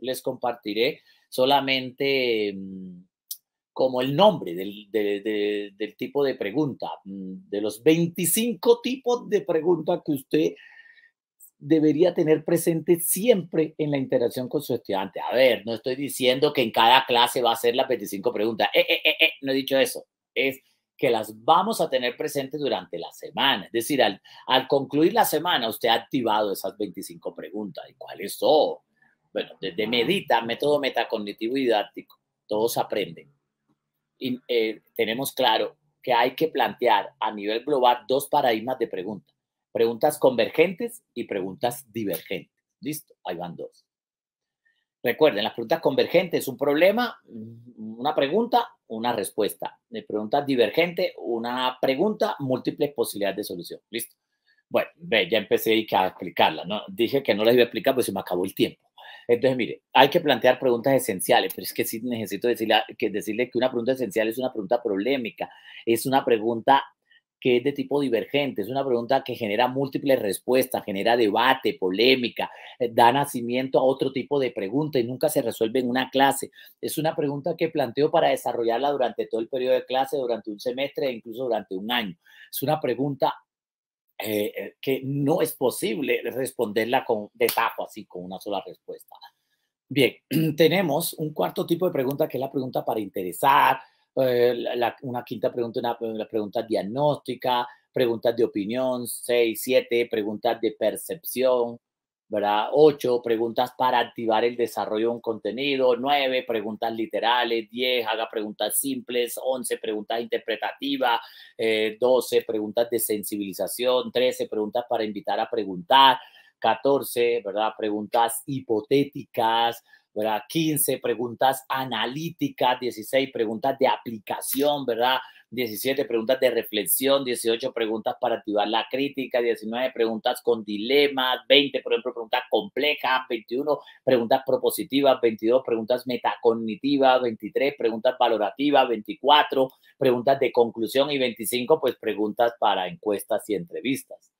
les compartiré solamente mm, como el nombre del, tipo de pregunta, mm, de los 25 tipos de pregunta que usted debería tener presente siempre en la interacción con su estudiante. A ver, no estoy diciendo que en cada clase va a ser las 25 preguntas. Eh, eh, eh, no he dicho eso. Es que las vamos a tener presentes durante la semana. Es decir, al, al concluir la semana, usted ha activado esas 25 preguntas. ¿Y cuáles son? Bueno, desde Medita, método metacognitivo y didáctico, todos aprenden. Y eh, tenemos claro que hay que plantear a nivel global dos paradigmas de preguntas. Preguntas convergentes y preguntas divergentes. Listo, ahí van dos. Recuerden, las preguntas convergentes, un problema, una pregunta, una respuesta. De eh, preguntas divergentes, una pregunta, múltiples posibilidades de solución. Listo. Bueno, ve, ya empecé a explicarla. ¿no? Dije que no les iba a explicar, porque se me acabó el tiempo. Entonces, mire, hay que plantear preguntas esenciales, pero es que sí necesito decirle que, decirle que una pregunta esencial es una pregunta polémica, es una pregunta que es de tipo divergente, es una pregunta que genera múltiples respuestas, genera debate, polémica, eh, da nacimiento a otro tipo de pregunta y nunca se resuelve en una clase. Es una pregunta que planteo para desarrollarla durante todo el periodo de clase, durante un semestre e incluso durante un año. Es una pregunta eh, eh, que no es posible responderla con, de así, con una sola respuesta. Bien, tenemos un cuarto tipo de pregunta que es la pregunta para interesar, eh, una quinta pregunta, una, pregunta diagnóstica, preguntas de opinión, seis, siete, preguntas de percepción, ¿verdad? Ocho preguntas para activar el desarrollo de un contenido, nueve preguntas literales, diez haga preguntas simples, once preguntas interpretativas, eh, doce preguntas de sensibilización, trece preguntas para invitar a preguntar, catorce, ¿verdad? Preguntas hipotéticas, ¿verdad? 15 preguntas analíticas, 16 preguntas de aplicación, ¿verdad? 17 preguntas de reflexión, 18 preguntas para activar la crítica, 19 preguntas con dilemas, 20, por ejemplo, preguntas complejas, 21 preguntas propositivas, 22 preguntas metacognitivas, 23 preguntas valorativas, 24 preguntas de conclusión y 25, pues preguntas para encuestas y entrevistas.